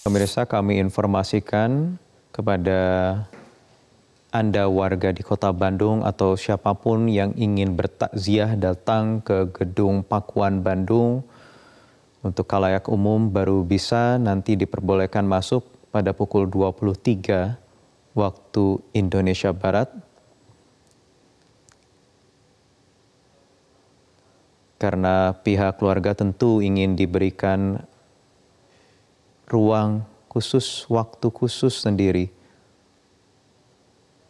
Pemirsa kami informasikan kepada Anda warga di kota Bandung atau siapapun yang ingin bertakziah datang ke gedung Pakuan Bandung untuk kalayak umum baru bisa nanti diperbolehkan masuk pada pukul 23 waktu Indonesia Barat. Karena pihak keluarga tentu ingin diberikan ruang khusus, waktu khusus sendiri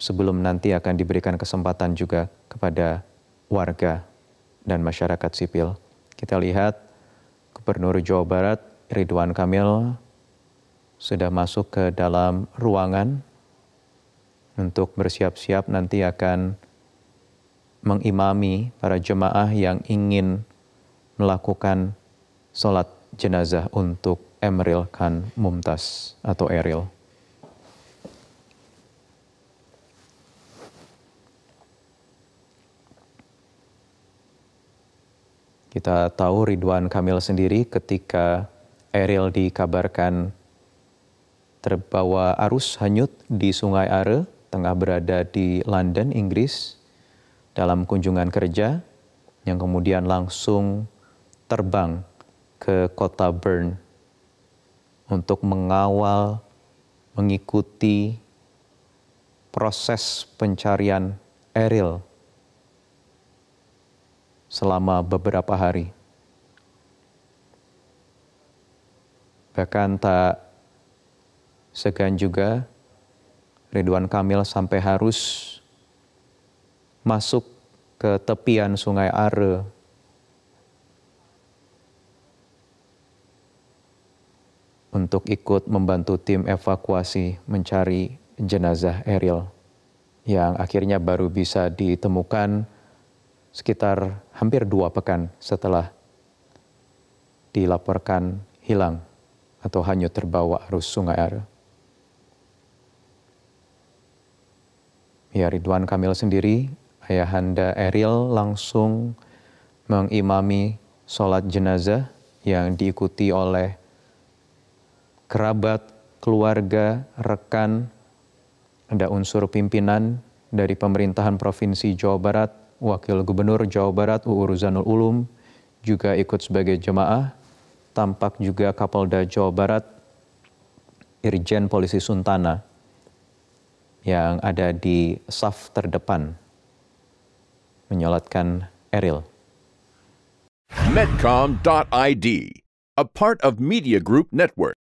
sebelum nanti akan diberikan kesempatan juga kepada warga dan masyarakat sipil. Kita lihat Gubernur Jawa Barat Ridwan Kamil sudah masuk ke dalam ruangan untuk bersiap-siap nanti akan mengimami para jemaah yang ingin melakukan sholat jenazah untuk Emeril Khan Mumtaz atau Eril. Kita tahu Ridwan Kamil sendiri ketika Eril dikabarkan terbawa arus hanyut di Sungai Are, tengah berada di London, Inggris, dalam kunjungan kerja yang kemudian langsung terbang ke kota Bern, untuk mengawal, mengikuti proses pencarian Eril selama beberapa hari. Bahkan tak segan juga Ridwan Kamil sampai harus masuk ke tepian sungai Are untuk ikut membantu tim evakuasi mencari jenazah Eril yang akhirnya baru bisa ditemukan sekitar hampir dua pekan setelah dilaporkan hilang atau hanyut terbawa arus sungai Air. Ya Ridwan Kamil sendiri, ayahanda Eril langsung mengimami sholat jenazah yang diikuti oleh kerabat, keluarga, rekan, ada unsur pimpinan dari pemerintahan Provinsi Jawa Barat, Wakil Gubernur Jawa Barat Uu Ruzanul Ulum juga ikut sebagai jemaah, tampak juga Kapolda Jawa Barat Irjen Polisi Suntana yang ada di saf terdepan menyolatkan Eril. Medcom.id, a part of Media Group Network.